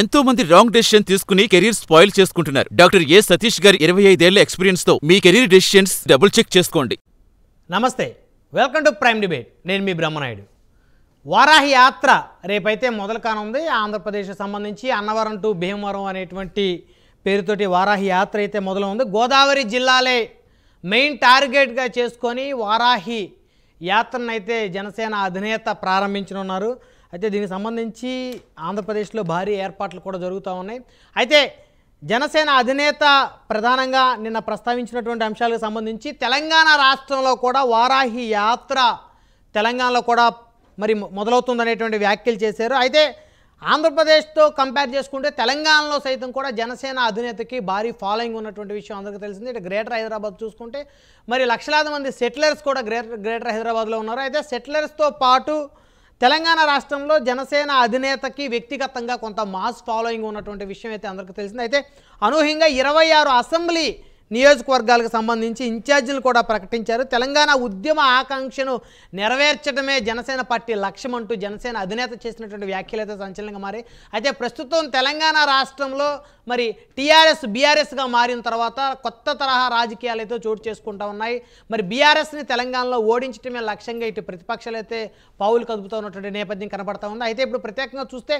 ఎంతో మంది wrong decision తీసుకుని కెరీర్ స్పాయిల్ చేసుకుంటున్నారు డాక్టర్ ఏ సతీష్ గారి ఇరవై ఐదేళ్ల తో మీ కెరీర్ డెసిషన్స్ డబుల్ చెక్ చేసుకోండి నమస్తే వెల్కమ్ టు ప్రైమ్ డిబేట్ నేను మీ బ్రహ్మనాయుడు వారాహి యాత్ర రేపైతే మొదలు కానుంది ఆంధ్రప్రదేశ్ సంబంధించి అన్నవరం టు భీమవరం అనేటువంటి పేరుతోటి వారాహి యాత్ర అయితే మొదలవుంది గోదావరి జిల్లాలే మెయిన్ టార్గెట్గా చేసుకొని వారాహి యాత్రను అయితే జనసేన అధినేత ప్రారంభించనున్నారు అయితే దీనికి సంబంధించి ఆంధ్రప్రదేశ్లో భారీ ఏర్పాట్లు కూడా జరుగుతూ ఉన్నాయి అయితే జనసేన అధినేత ప్రధానంగా నిన్న ప్రస్తావించినటువంటి అంశాలకు సంబంధించి తెలంగాణ రాష్ట్రంలో కూడా వారాహి యాత్ర తెలంగాణలో కూడా మరి మొదలవుతుందనేటువంటి వ్యాఖ్యలు చేశారు అయితే ఆంధ్రప్రదేశ్తో కంపేర్ చేసుకుంటే తెలంగాణలో సైతం కూడా జనసేన అధినేతకి భారీ ఫాలోయింగ్ ఉన్నటువంటి విషయం అందరికీ తెలిసింది అంటే గ్రేటర్ హైదరాబాద్ చూసుకుంటే మరి లక్షలాది మంది సెటిలర్స్ కూడా గ్రేటర్ గ్రేటర్ హైదరాబాద్లో ఉన్నారు అయితే సెటిలర్స్తో పాటు తెలంగాణ రాష్ట్రంలో జనసేన అధినేతకి వ్యక్తిగతంగా కొంత మాస్ ఫాలోయింగ్ ఉన్నటువంటి విషయం అయితే అందరికీ తెలిసింది అయితే అనూహ్యంగా ఇరవై అసెంబ్లీ నియోజకవర్గాలకు సంబంధించి ఇన్ఛార్జీలు కూడా ప్రకటించారు తెలంగాణ ఉద్యమ ఆకాంక్షను నెరవేర్చడమే జనసేన పార్టీ లక్ష్యం అంటూ జనసేన అధినేత చేసినటువంటి వ్యాఖ్యలు అయితే సంచలనంగా మారి అయితే ప్రస్తుతం తెలంగాణ రాష్ట్రంలో మరి టీఆర్ఎస్ బీఆర్ఎస్గా మారిన తర్వాత కొత్త తరహా రాజకీయాలు అయితే చోటు చేసుకుంటా ఉన్నాయి మరి బీఆర్ఎస్ని తెలంగాణలో ఓడించడమే లక్ష్యంగా ఇటు ప్రతిపక్షాలు అయితే పావులు కదుపుతూ ఉన్నటువంటి నేపథ్యం కనబడతా ఉంది అయితే ఇప్పుడు ప్రత్యేకంగా చూస్తే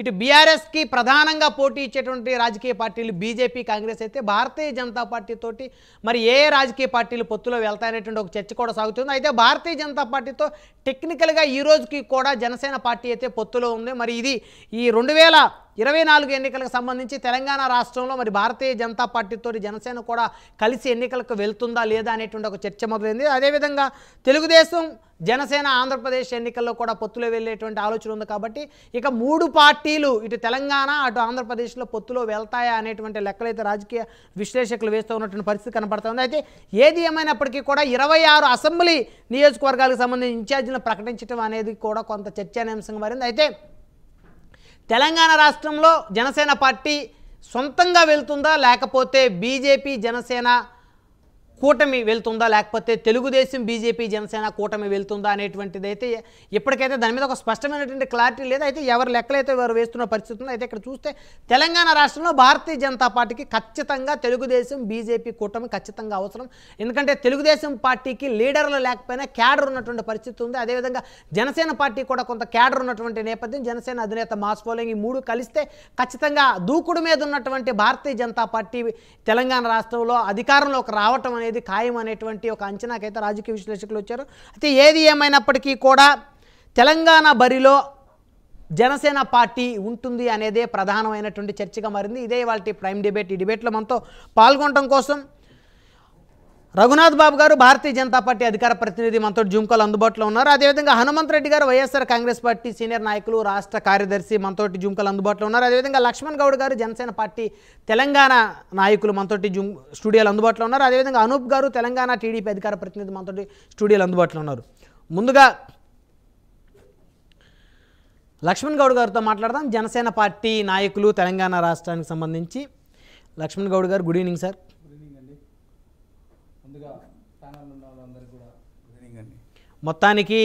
ఇటు బీఆర్ఎస్కి ప్రధానంగా పోటీ ఇచ్చేటువంటి రాజకీయ పార్టీలు బీజేపీ కాంగ్రెస్ అయితే భారతీయ జనతా పార్టీతోటి మరి ఏ రాజకీయ పార్టీలు పొత్తులో వెళ్తాయనేటువంటి ఒక చర్చ కూడా సాగుతుంది అయితే భారతీయ జనతా పార్టీతో టెక్నికల్గా ఈ రోజుకి కూడా జనసేన పార్టీ అయితే పొత్తులో ఉంది మరి ఇది ఈ రెండు ఇరవై నాలుగు ఎన్నికలకు సంబంధించి తెలంగాణ రాష్ట్రంలో మరి భారతీయ జనతా పార్టీతో జనసేన కూడా కలిసి ఎన్నికలకు వెళ్తుందా లేదా అనేటువంటి ఒక చర్చ మొదలైంది అదేవిధంగా తెలుగుదేశం జనసేన ఆంధ్రప్రదేశ్ ఎన్నికల్లో కూడా పొత్తులో వెళ్ళేటువంటి ఆలోచన ఉంది కాబట్టి ఇక మూడు పార్టీలు ఇటు తెలంగాణ అటు ఆంధ్రప్రదేశ్లో పొత్తులో వెళ్తాయా అనేటువంటి లెక్కలైతే రాజకీయ విశ్లేషకులు వేస్తూ ఉన్నటువంటి పరిస్థితి కనపడుతుంది అయితే ఏది ఏమైనప్పటికీ కూడా ఇరవై ఆరు అసెంబ్లీ నియోజకవర్గాలకు సంబంధించి ఇన్ఛార్జీలను ప్రకటించడం అనేది కూడా కొంత అంశంగా మారింది అయితే తెలంగాణ రాష్ట్రంలో జనసేన పార్టీ సొంతంగా వెళ్తుందా లేకపోతే బీజేపీ జనసేన కూటమి వెళ్తుందా లేకపోతే తెలుగుదేశం బీజేపీ జనసేన కూటమి వెళ్తుందా అనేటువంటిది అయితే ఇప్పటికైతే దాని మీద ఒక స్పష్టమైనటువంటి క్లారిటీ లేదు అయితే ఎవరు లెక్కలైతే వారు వేస్తున్న పరిస్థితి ఉందో అయితే ఇక్కడ చూస్తే తెలంగాణ రాష్ట్రంలో భారతీయ జనతా పార్టీకి ఖచ్చితంగా తెలుగుదేశం బీజేపీ కూటమి ఖచ్చితంగా అవసరం ఎందుకంటే తెలుగుదేశం పార్టీకి లీడర్లు లేకపోయినా క్యాడర్ ఉన్నటువంటి పరిస్థితి ఉంది అదేవిధంగా జనసేన పార్టీ కూడా కొంత క్యాడర్ ఉన్నటువంటి నేపథ్యం జనసేన అధినేత మాస్ ఫోలింగ్ ఈ మూడు కలిస్తే ఖచ్చితంగా దూకుడు మీద ఉన్నటువంటి భారతీయ జనతా పార్టీ తెలంగాణ రాష్ట్రంలో అధికారంలోకి రావటం అనేది ఖాయం అనేటువంటి ఒక అంచనాకైతే రాజకీయ విశ్లేషకులు వచ్చారు అయితే ఏది ఏమైనప్పటికీ కూడా తెలంగాణ బరిలో జనసేన పార్టీ ఉంటుంది అనేదే ప్రధానమైనటువంటి చర్చగా మారింది ఇదే వాళ్ళ ప్రైమ్ డిబేట్ ఈ డిబేట్లో మనతో పాల్గొనడం కోసం రఘునాథ్ బాబు గారు భారతీయ జనతా పార్టీ అధికార ప్రతినిధి మనతో జుంకలు అందుబాటులో ఉన్నారు అదేవిధంగా హనుమంత్ రెడ్డి గారు వైఎస్ఆర్ కాంగ్రెస్ పార్టీ సీనియర్ నాయకులు రాష్ట్ర కార్యదర్శి మంత్రోటి జూమ్కాల్ అందుబాటులో ఉన్నారు అదేవిధంగా లక్ష్మణ్ గౌడ్ గారు జనసేన పార్టీ తెలంగాణ నాయకులు మనతోటి జూమ్ స్టూడియోలు అందుబాటులో ఉన్నారు అదేవిధంగా అనూప్ గారు తెలంగాణ టీడీపీ అధికార ప్రతినిధి మనతోటి స్టూడియోలు అందుబాటులో ఉన్నారు ముందుగా లక్ష్మణ్ గౌడ్ గారితో మాట్లాడదాం జనసేన పార్టీ నాయకులు తెలంగాణ రాష్ట్రానికి సంబంధించి లక్ష్మణ్ గౌడ్ గారు గుడ్ ఈవినింగ్ సార్ మొత్తానికి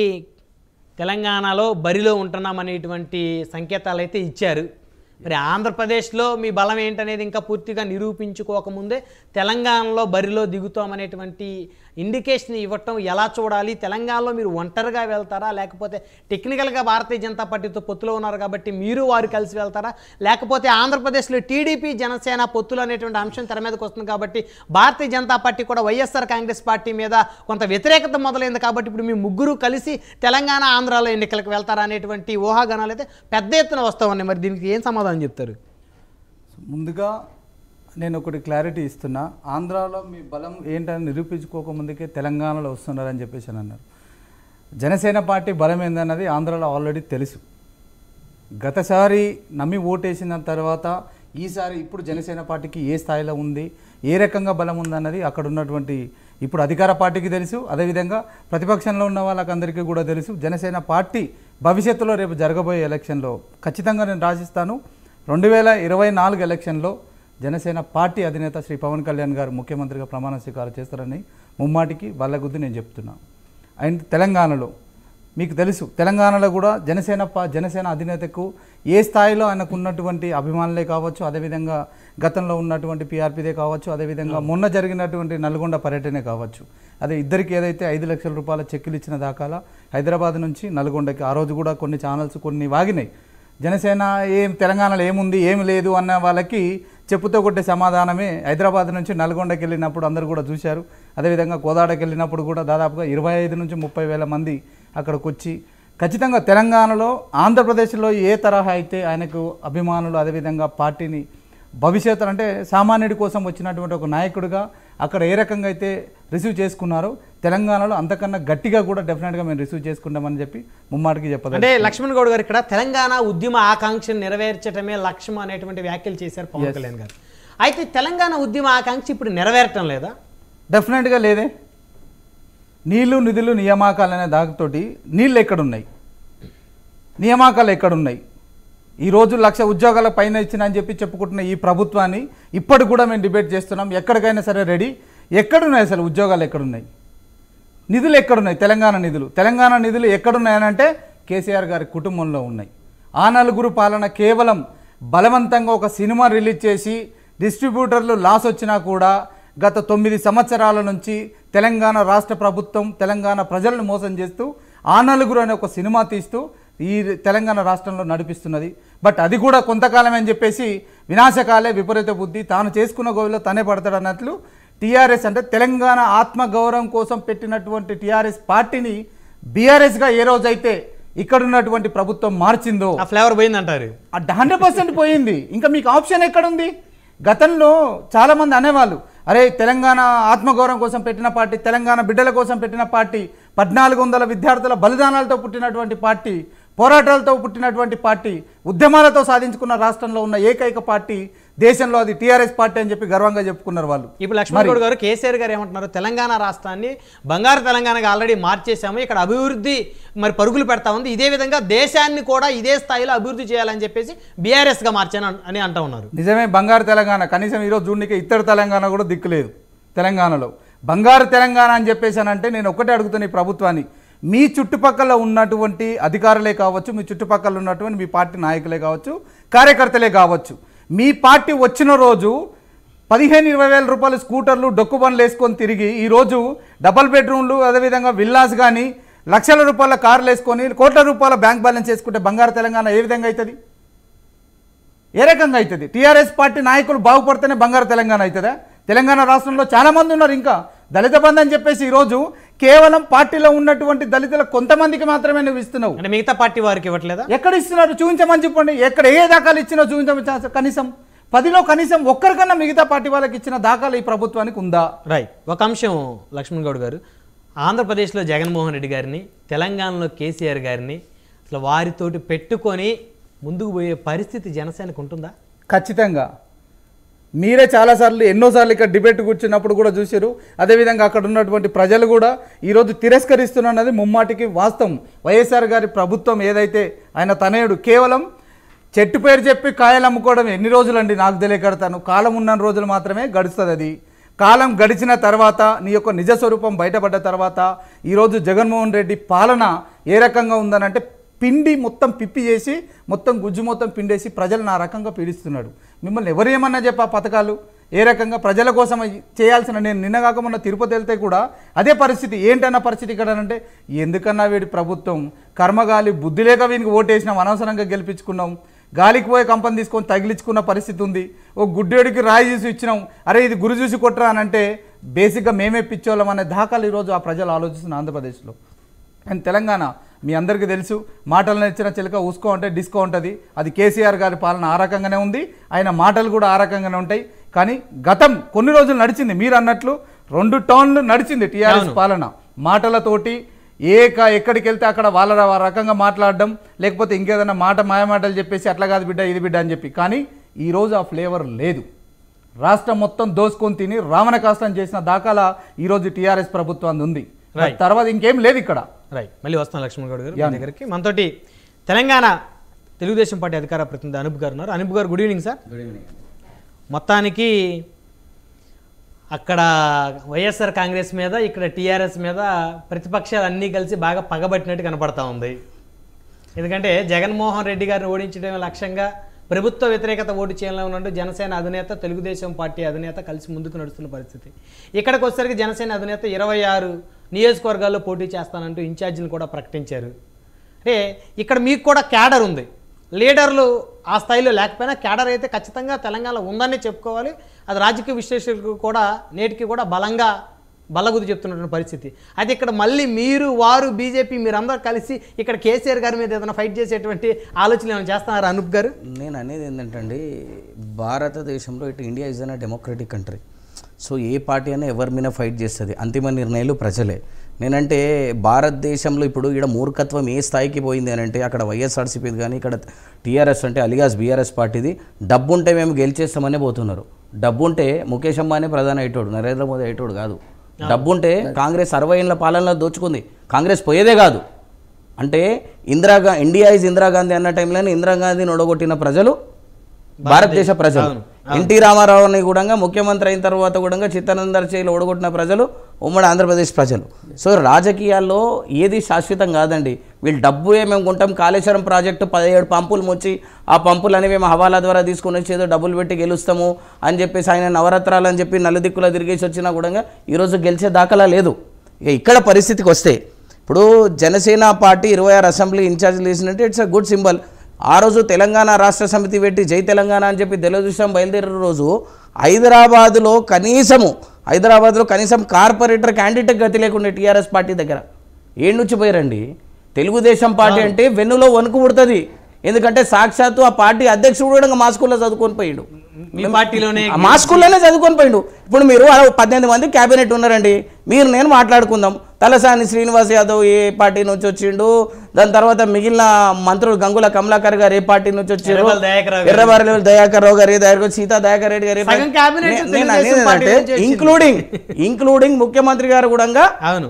తెలంగాణలో బరిలో ఉంటున్నామనేటువంటి సంకేతాలు అయితే ఇచ్చారు మరి ఆంధ్రప్రదేశ్లో మీ బలం ఏంటనేది ఇంకా పూర్తిగా నిరూపించుకోకముందే తెలంగాణలో బరిలో దిగుతామనేటువంటి ఇండికేషన్ ఇవ్వటం ఎలా చూడాలి తెలంగాణలో మీరు ఒంటరిగా వెళ్తారా లేకపోతే టెక్నికల్గా భారతీయ జనతా పార్టీతో పొత్తులో ఉన్నారు కాబట్టి మీరు వారు కలిసి వెళ్తారా లేకపోతే ఆంధ్రప్రదేశ్లో టీడీపీ జనసేన పొత్తులు అనేటువంటి అంశం తెర మీదకి వస్తుంది కాబట్టి భారతీయ జనతా పార్టీ కూడా వైఎస్ఆర్ కాంగ్రెస్ పార్టీ మీద కొంత వ్యతిరేకత మొదలైంది కాబట్టి ఇప్పుడు మీ ముగ్గురు కలిసి తెలంగాణ ఆంధ్రాలో ఎన్నికలకు వెళ్తారా అనేటువంటి ఊహాగానాలు అయితే పెద్ద ఎత్తున వస్తామండి మరి దీనికి ఏం సమాధానం అని చెప్తారు ముందుగా నేను ఒకటి క్లారిటీ ఇస్తున్నా ఆంధ్రాలో మీ బలం ఏంటని నిరూపించుకోకముందుకే తెలంగాణలో వస్తున్నారని చెప్పేసి అన్నారు జనసేన పార్టీ బలం ఏందన్నది ఆంధ్రాలో ఆల్రెడీ తెలుసు గతసారి నమ్మి ఓటేసిన తర్వాత ఈసారి ఇప్పుడు జనసేన పార్టీకి ఏ స్థాయిలో ఉంది ఏ రకంగా బలం ఉందన్నది అక్కడ ఉన్నటువంటి ఇప్పుడు అధికార పార్టీకి తెలుసు అదేవిధంగా ప్రతిపక్షంలో ఉన్న వాళ్ళకందరికీ కూడా తెలుసు జనసేన పార్టీ భవిష్యత్తులో రేపు జరగబోయే ఎలక్షన్లో ఖచ్చితంగా నేను రాసిస్తాను రెండు వేల ఇరవై నాలుగు ఎలక్షన్లో జనసేన పార్టీ అధినేత శ్రీ పవన్ కళ్యాణ్ గారు ముఖ్యమంత్రిగా ప్రమాణ స్వీకారం చేస్తారని ముమ్మాటికి వల్లగుద్ది నేను చెప్తున్నాను అండ్ తెలంగాణలో మీకు తెలుసు తెలంగాణలో కూడా జనసేన జనసేన అధినేతకు ఏ స్థాయిలో ఆయనకు ఉన్నటువంటి అభిమానులే కావచ్చు అదేవిధంగా గతంలో ఉన్నటువంటి పీఆర్పీదే కావచ్చు అదేవిధంగా మొన్న జరిగినటువంటి నల్గొండ పర్యటనే కావచ్చు అదే ఇద్దరికి ఏదైతే ఐదు లక్షల రూపాయల చెక్కులు ఇచ్చిన దాఖలా హైదరాబాద్ నుంచి నల్గొండకి ఆ రోజు కూడా కొన్ని ఛానల్స్ కొన్ని వాగినాయి జనసేన ఏం తెలంగాణలో ఏముంది ఏమి లేదు అన్న వాళ్ళకి చెప్పుతో కొట్టే సమాధానమే హైదరాబాద్ నుంచి నల్గొండకి వెళ్ళినప్పుడు అందరూ కూడా చూశారు అదేవిధంగా కోదాడకి వెళ్ళినప్పుడు కూడా దాదాపుగా ఇరవై ఐదు నుంచి ముప్పై వేల మంది అక్కడికి వచ్చి ఖచ్చితంగా తెలంగాణలో ఆంధ్రప్రదేశ్లో ఏ తరహా అయితే ఆయనకు అభిమానులు అదేవిధంగా పార్టీని భవిష్యత్తు అంటే సామాన్యుడి కోసం వచ్చినటువంటి ఒక నాయకుడిగా అక్కడ ఏ రకంగా అయితే రిసీవ్ చేసుకున్నారో తెలంగాణలో అంతకన్నా గట్టిగా కూడా డెఫినెట్గా మేము రిసీవ్ చేసుకుంటామని చెప్పి ముమ్మాటికి చెప్పదు అంటే లక్ష్మణ్ గౌడ్ గారు ఇక్కడ తెలంగాణ ఉద్యమ ఆకాంక్షను నెరవేర్చడమే లక్ష్యం అనేటువంటి వ్యాఖ్యలు చేశారు పవన్ కళ్యాణ్ గారు అయితే తెలంగాణ ఉద్యమ ఆకాంక్ష ఇప్పుడు నెరవేరటం లేదా డెఫినెట్గా లేదే నీళ్లు నిధులు నియామకాలు అనే దాకతోటి నీళ్ళు ఎక్కడున్నాయి నియామకాలు ఎక్కడున్నాయి ఈరోజు లక్ష ఉద్యోగాల పైన ఇచ్చిన అని చెప్పి చెప్పుకుంటున్న ఈ ప్రభుత్వాన్ని ఇప్పటికి కూడా మేము డిబేట్ చేస్తున్నాం ఎక్కడికైనా సరే రెడీ ఎక్కడున్నాయి అసలు ఉద్యోగాలు ఎక్కడున్నాయి నిధులు ఎక్కడున్నాయి తెలంగాణ నిధులు తెలంగాణ నిధులు ఎక్కడున్నాయనంటే కేసీఆర్ గారి కుటుంబంలో ఉన్నాయి ఆ నలుగురు పాలన కేవలం బలవంతంగా ఒక సినిమా రిలీజ్ చేసి డిస్ట్రిబ్యూటర్లు లాస్ వచ్చినా కూడా గత తొమ్మిది సంవత్సరాల నుంచి తెలంగాణ రాష్ట్ర ప్రభుత్వం తెలంగాణ ప్రజలను మోసం చేస్తూ ఆ నలుగురు అనే ఒక సినిమా తీస్తూ ఈ తెలంగాణ రాష్ట్రంలో నడిపిస్తున్నది బట్ అది కూడా కొంతకాలం అని చెప్పేసి వినాశకాలే విపరీత బుద్ధి తాను చేసుకున్న గోవిలో తనే పడతాడన్నట్లు టీఆర్ఎస్ అంటే తెలంగాణ ఆత్మగౌరవం కోసం పెట్టినటువంటి టీఆర్ఎస్ పార్టీని బీఆర్ఎస్గా ఏ రోజైతే ఇక్కడ ఉన్నటువంటి ప్రభుత్వం మార్చిందో ఆ ఫ్లేవర్ పోయింది అంటారు హండ్రెడ్ పర్సెంట్ పోయింది ఇంకా మీకు ఆప్షన్ ఎక్కడుంది గతంలో చాలామంది అనేవాళ్ళు అరే తెలంగాణ ఆత్మగౌరవం కోసం పెట్టిన పార్టీ తెలంగాణ బిడ్డల కోసం పెట్టిన పార్టీ పద్నాలుగు వందల విద్యార్థుల బలిదానాలతో పుట్టినటువంటి పార్టీ పోరాటాలతో పుట్టినటువంటి పార్టీ ఉద్యమాలతో సాధించుకున్న రాష్ట్రంలో ఉన్న ఏకైక పార్టీ దేశంలో అది టీఆర్ఎస్ పార్టీ అని చెప్పి గర్వంగా చెప్పుకున్నారు వాళ్ళు ఇప్పుడు లక్ష్మణ్ గారు కేసీఆర్ గారు ఏమంటున్నారు తెలంగాణ రాష్ట్రాన్ని బంగారు తెలంగాణగా ఆల్రెడీ మార్చేశాము ఇక్కడ అభివృద్ధి మరి పరుగులు పెడతా ఉంది ఇదే విధంగా దేశాన్ని కూడా ఇదే స్థాయిలో అభివృద్ధి చేయాలని చెప్పేసి బీఆర్ఎస్గా మార్చాను అని అంటూ ఉన్నారు నిజమే బంగారు తెలంగాణ కనీసం ఈరోజు జూన్కి ఇతర తెలంగాణ కూడా దిక్కులేదు తెలంగాణలో బంగారు తెలంగాణ అని చెప్పేసి అంటే నేను ఒక్కటే అడుగుతాను ఈ ప్రభుత్వాన్ని మీ చుట్టుపక్కల ఉన్నటువంటి అధికారులే కావచ్చు మీ చుట్టుపక్కల ఉన్నటువంటి మీ పార్టీ నాయకులే కావచ్చు కార్యకర్తలే కావచ్చు మీ పార్టీ వచ్చిన రోజు పదిహేను ఇరవై వేల రూపాయలు స్కూటర్లు డొక్కు బండ్లు వేసుకొని తిరిగి ఈరోజు డబల్ బెడ్రూమ్లు అదేవిధంగా విల్లాస్ కానీ లక్షల రూపాయల కార్లు వేసుకొని కోట్ల రూపాయల బ్యాంక్ బ్యాలెన్స్ వేసుకుంటే బంగారు తెలంగాణ ఏ విధంగా అవుతుంది ఏ రకంగా అవుతుంది టీఆర్ఎస్ పార్టీ నాయకులు బాగుపడితేనే బంగారు తెలంగాణ అవుతుందా తెలంగాణ రాష్ట్రంలో చాలామంది ఉన్నారు ఇంకా దళిత బంధు అని చెప్పేసి ఈరోజు కేవలం పార్టీలో ఉన్నటువంటి దళితుల కొంతమందికి మాత్రమే నువ్వు ఇస్తున్నావు మిగతా పార్టీ వారికి ఇవ్వట్లేదా ఎక్కడ ఇస్తున్నారు చూపించమని చెప్పండి ఎక్కడ ఏ దాఖలు ఇచ్చినా చూపించమని కనీసం పదిలో కనీసం ఒక్కరికన్నా మిగతా పార్టీ వాళ్ళకి ఇచ్చిన దాఖలు ఈ ప్రభుత్వానికి ఉందా రైట్ ఒక అంశం లక్ష్మణ్ గౌడ్ గారు ఆంధ్రప్రదేశ్లో జగన్మోహన్ రెడ్డి గారిని తెలంగాణలో కేసీఆర్ గారిని అసలు వారితోటి పెట్టుకొని ముందుకు పోయే పరిస్థితి జనసేనకు ఉంటుందా ఖచ్చితంగా మీరే చాలాసార్లు ఎన్నోసార్లు ఇక్కడ డిబేట్ కూర్చున్నప్పుడు కూడా చూసారు అదేవిధంగా అక్కడ ఉన్నటువంటి ప్రజలు కూడా ఈరోజు తిరస్కరిస్తున్నది ముమ్మాటికి వాస్తవం వైఎస్ఆర్ గారి ప్రభుత్వం ఏదైతే ఆయన తనయుడు కేవలం చెట్టు పేరు చెప్పి కాయలు అమ్ముకోవడం ఎన్ని రోజులండి నాకు తెలియకడతాను కాలం ఉన్న రోజులు మాత్రమే గడుస్తుంది అది కాలం గడిచిన తర్వాత నీ యొక్క నిజస్వరూపం బయటపడ్డ తర్వాత ఈరోజు జగన్మోహన్ రెడ్డి పాలన ఏ రకంగా ఉందనంటే పిండి మొత్తం పిప్పి చేసి మొత్తం గుజ్జు మొత్తం పిండేసి ప్రజలు నా రకంగా పీడిస్తున్నాడు మిమ్మల్ని ఎవరేమన్నా చెప్ప పథకాలు ఏ రకంగా ప్రజల కోసం చేయాల్సిన నేను నిన్న మొన్న తిరుపతి వెళ్తే కూడా అదే పరిస్థితి ఏంటన్న పరిస్థితి ఇక్కడ అంటే ఎందుకన్నా వీడి ప్రభుత్వం కర్మగాలి బుద్ధి లేక వీనికి ఓటేసినాం అనవసరంగా గెలిపించుకున్నాం గాలికి పోయే కంపం తీసుకొని తగిలించుకున్న పరిస్థితి ఉంది ఓ గుడ్డేడికి రాయి చూసి ఇచ్చినాం అరే ఇది గురి చూసి కొట్టరా అని అంటే బేసిక్గా మేమే పిచ్చోళ్ళం అనే దాఖలు ఈరోజు ఆ ప్రజలు ఆలోచిస్తున్న ఆంధ్రప్రదేశ్లో అండ్ తెలంగాణ మీ అందరికీ తెలుసు మాటలు నచ్చిన చిలక ఊసుకో అంటే డిస్కో ఉంటుంది అది కేసీఆర్ గారి పాలన ఆ రకంగానే ఉంది ఆయన మాటలు కూడా ఆ రకంగానే ఉంటాయి కానీ గతం కొన్ని రోజులు నడిచింది మీరు అన్నట్లు రెండు టౌన్లు నడిచింది టీఆర్ఎస్ పాలన మాటలతోటి ఏక ఎక్కడికి వెళ్తే అక్కడ వాళ్ళ రకంగా మాట్లాడడం లేకపోతే ఇంకేదైనా మాట మాయమాటలు చెప్పేసి అట్లా కాదు బిడ్డ ఇది బిడ్డ అని చెప్పి కానీ ఈరోజు ఆ ఫ్లేవర్ లేదు రాష్ట్రం మొత్తం దోసుకొని తిని రావణ కాష్టం చేసిన దాఖలా ఈరోజు టీఆర్ఎస్ ప్రభుత్వాన్ని ఉంది తర్వాత ఇంకేం లేదు ఇక్కడ రైట్ మళ్ళీ వస్తాను లక్ష్మణ్ గౌడ్ గారు దగ్గరికి మనతోటి తెలంగాణ తెలుగుదేశం పార్టీ అధికార ప్రతినిధి అనుప్ గారు ఉన్నారు Anup garu good evening sir good evening మొత్తానికి అక్కడ వైఎస్ఆర్ కాంగ్రెస్ మీద ఇక్కడ టీఆర్ఎస్ మీద ప్రతిపక్షాలు అన్నీ కలిసి బాగా పగబట్టినట్టు కనపడతా ఉంది ఎందుకంటే జగన్మోహన్ రెడ్డి గారిని ఓడించడం లక్ష్యంగా ప్రభుత్వ వ్యతిరేకత ఓటు చేయాలని ఉన్నట్టు జనసేన అధినేత తెలుగుదేశం పార్టీ అధినేత కలిసి ముందుకు నడుస్తున్న పరిస్థితి ఇక్కడికి వచ్చేసరికి జనసేన అధినేత ఇరవై ఆరు నియోజకవర్గాల్లో పోటీ చేస్తానంటూ ఇన్ఛార్జీని కూడా ప్రకటించారు అంటే ఇక్కడ మీకు కూడా క్యాడర్ ఉంది లీడర్లు ఆ స్థాయిలో లేకపోయినా క్యాడర్ అయితే ఖచ్చితంగా తెలంగాణలో ఉందని చెప్పుకోవాలి అది రాజకీయ విశ్లేషకులకు కూడా నేటికి కూడా బలంగా బలగుద్దు చెప్తున్నటువంటి పరిస్థితి అయితే ఇక్కడ మళ్ళీ మీరు వారు బీజేపీ మీరందరూ కలిసి ఇక్కడ కేసీఆర్ గారి మీద ఏదైనా ఫైట్ చేసేటువంటి ఆలోచనలు ఏమైనా చేస్తున్నారా అనూప్ గారు నేను అనేది ఏంటంటే భారతదేశంలో ఇటు India is an democratic country so ఏ పార్టీ అయినా ఎవరి మీద ఫైట్ చేస్తుంది అంతిమ నిర్ణయాలు ప్రజలే నేనంటే భారతదేశంలో ఇప్పుడు ఇక్కడ మూర్ఖత్వం ఏ స్థాయికి పోయింది అని అంటే అక్కడ వైఎస్ఆర్సీపీ కానీ ఇక్కడ టీఆర్ఎస్ అంటే అలిగాస్ బీఆర్ఎస్ పార్టీది డబ్బు ఉంటే మేము గెలిచేస్తామనే పోతున్నారు డబ్బు ఉంటే ముఖేష్ అంబానే ప్రధాని అయ్యేటోడు నరేంద్ర మోదీ అయ్యేటోడు కాదు డబ్బు ఉంటే కాంగ్రెస్ అరవై ఏళ్ళ పాలనలో దోచుకుంది కాంగ్రెస్ పోయేదే కాదు అంటే ఇందిరాగా ఇండియా ఇస్ ఇందిరాగాంధీ అన్న టైంలోనే ఇందిరాగాంధీని ఒడగొట్టిన ప్రజలు భారతదేశ ప్రజలు ఎన్టీ రామారావుని కూడా ముఖ్యమంత్రి అయిన తర్వాత కూడా చిత్తనందర్ చేయిలో ఓడగొట్టిన ప్రజలు ఉమ్మడి ఆంధ్రప్రదేశ్ ప్రజలు సో రాజకీయాల్లో ఏది శాశ్వతం కాదండి వీళ్ళు డబ్బుయే మేము కొంటాం కాళేశ్వరం ప్రాజెక్టు పదిహేడు పంపులు ముచ్చి ఆ పంపులు అనేవి మేము హవాలా ద్వారా తీసుకుని వచ్చేదో డబ్బులు పెట్టి గెలుస్తాము అని చెప్పేసి ఆయన నవరత్నాలు అని చెప్పి నలుదిక్కుల తిరిగేసి వచ్చినా కూడా ఈరోజు గెలిచే దాఖలా లేదు ఇక ఇక్కడ పరిస్థితికి వస్తే ఇప్పుడు జనసేన పార్టీ ఇరవై ఆరు అసెంబ్లీ ఇన్ఛార్జ్లు చేసినట్టు ఇట్స్ అ గుడ్ సింబల్ ఆ రోజు తెలంగాణ రాష్ట్ర సమితి పెట్టి జై తెలంగాణ అని చెప్పి తెలుగుదేశం బయలుదేరిన రోజు హైదరాబాదులో కనీసము హైదరాబాద్లో కనీసం కార్పొరేటర్ క్యాండిడేట్ గతి లేకుండా టీఆర్ఎస్ పార్టీ దగ్గర ఏడు నుంచి పోయారండి తెలుగుదేశం పార్టీ అంటే వెన్నులో వణుకు పుడుతుంది ఎందుకంటే సాక్షాత్తు ఆ పార్టీ అధ్యక్షుడు కూడా మా స్కూల్లో చదువుకొని పోయిండు పార్టీలోనే మా స్కూల్లోనే చదువుకొని పోయిండు ఇప్పుడు మీరు పద్దెనిమిది మంది క్యాబినెట్ ఉన్నారండి మీరు నేను మాట్లాడుకుందాం తలసాని శ్రీనివాస్ యాదవ్ ఏ పార్టీ నుంచి వచ్చిండు దాని తర్వాత మిగిలిన మంత్రులు గంగుల కమలాకర్ గారు ఏ పార్టీ నుంచి వచ్చారు ఎర్రవారి దయాకర్ రావు గారు దయాకర్ సీతా దయాకర్ రెడ్డి గారు ఇంక్లూడింగ్ ఇంక్లూడింగ్ ముఖ్యమంత్రి గారు కూడా అవును